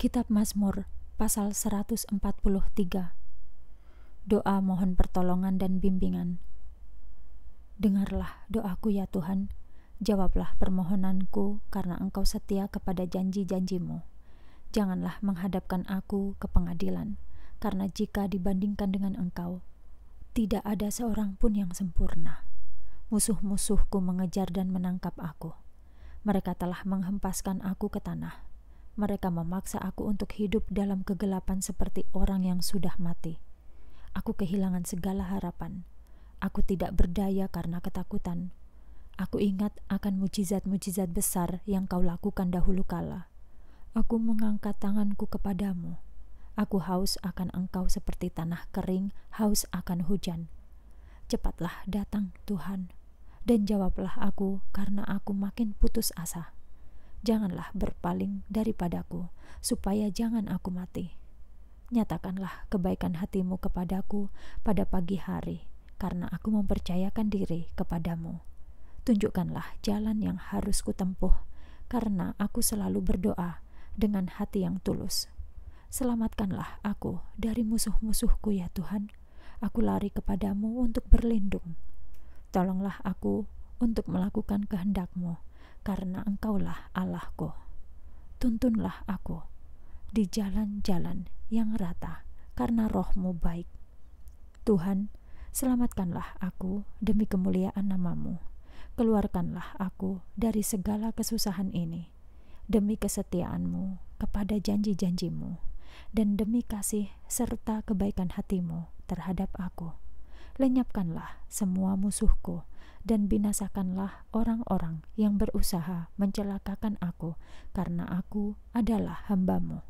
Kitab Mazmur pasal 143 Doa mohon pertolongan dan bimbingan Dengarlah doaku ya Tuhan Jawablah permohonanku karena engkau setia kepada janji-janjimu Janganlah menghadapkan aku ke pengadilan Karena jika dibandingkan dengan engkau Tidak ada seorang pun yang sempurna Musuh-musuhku mengejar dan menangkap aku Mereka telah menghempaskan aku ke tanah mereka memaksa aku untuk hidup dalam kegelapan seperti orang yang sudah mati. Aku kehilangan segala harapan. Aku tidak berdaya karena ketakutan. Aku ingat akan mujizat-mujizat besar yang kau lakukan dahulu kala. Aku mengangkat tanganku kepadamu. Aku haus akan engkau seperti tanah kering, haus akan hujan. Cepatlah datang, Tuhan, dan jawablah aku, karena aku makin putus asa janganlah berpaling daripadaku, supaya jangan aku mati. Nyatakanlah kebaikan hatimu kepadaku pada pagi hari, karena aku mempercayakan diri kepadamu. Tunjukkanlah jalan yang harus kutempuh, karena aku selalu berdoa dengan hati yang tulus. Selamatkanlah aku dari musuh-musuhku, ya Tuhan. Aku lari kepadamu untuk berlindung. Tolonglah aku untuk melakukan kehendakmu karena Engkaulah Allahku. Tuntunlah aku di jalan-jalan yang rata, karena rohmu baik. Tuhan, selamatkanlah aku demi kemuliaan namamu. Keluarkanlah aku dari segala kesusahan ini, demi kesetiaanmu kepada janji-janjimu, dan demi kasih serta kebaikan hatimu terhadap aku lenyapkanlah semua musuhku dan binasakanlah orang-orang yang berusaha mencelakakan aku karena aku adalah hambamu.